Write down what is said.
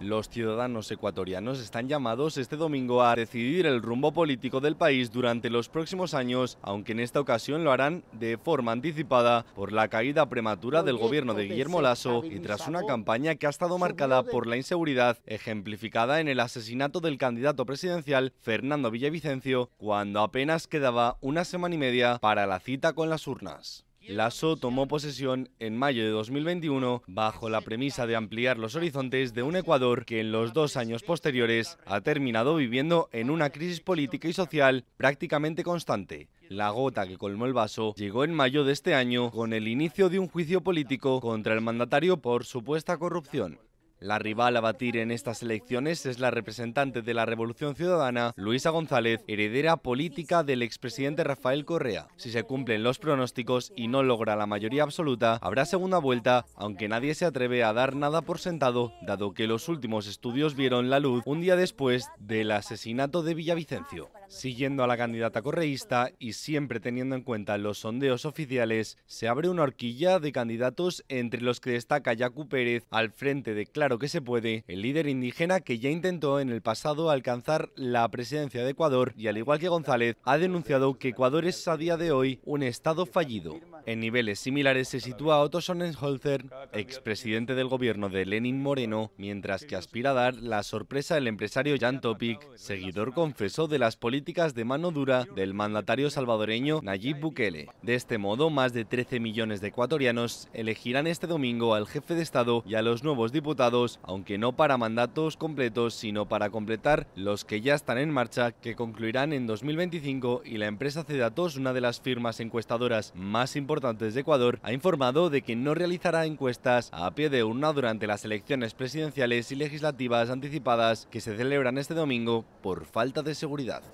Los ciudadanos ecuatorianos están llamados este domingo a decidir el rumbo político del país durante los próximos años, aunque en esta ocasión lo harán de forma anticipada por la caída prematura del gobierno de Guillermo Lasso y tras una campaña que ha estado marcada por la inseguridad, ejemplificada en el asesinato del candidato presidencial Fernando Villavicencio, cuando apenas quedaba una semana y media para la cita con las urnas. Lasso tomó posesión en mayo de 2021 bajo la premisa de ampliar los horizontes de un Ecuador que en los dos años posteriores ha terminado viviendo en una crisis política y social prácticamente constante. La gota que colmó el vaso llegó en mayo de este año con el inicio de un juicio político contra el mandatario por supuesta corrupción. La rival a batir en estas elecciones es la representante de la Revolución Ciudadana, Luisa González, heredera política del expresidente Rafael Correa. Si se cumplen los pronósticos y no logra la mayoría absoluta, habrá segunda vuelta, aunque nadie se atreve a dar nada por sentado, dado que los últimos estudios vieron la luz un día después del asesinato de Villavicencio. Siguiendo a la candidata correísta y siempre teniendo en cuenta los sondeos oficiales, se abre una horquilla de candidatos entre los que destaca Yacu Pérez al frente de Claro que se puede, el líder indígena que ya intentó en el pasado alcanzar la presidencia de Ecuador y al igual que González ha denunciado que Ecuador es a día de hoy un estado fallido. En niveles similares se sitúa Otto Sonnenholzer, expresidente del gobierno de Lenin Moreno, mientras que aspira a dar la sorpresa al empresario Jan Topic, seguidor confeso de las políticas de mano dura del mandatario salvadoreño Nayib Bukele. De este modo, más de 13 millones de ecuatorianos elegirán este domingo al jefe de Estado y a los nuevos diputados, aunque no para mandatos completos, sino para completar los que ya están en marcha, que concluirán en 2025 y la empresa Cedatos, una de las firmas encuestadoras más importantes de Ecuador, ha informado de que no realizará encuestas a pie de urna durante las elecciones presidenciales y legislativas anticipadas que se celebran este domingo por falta de seguridad.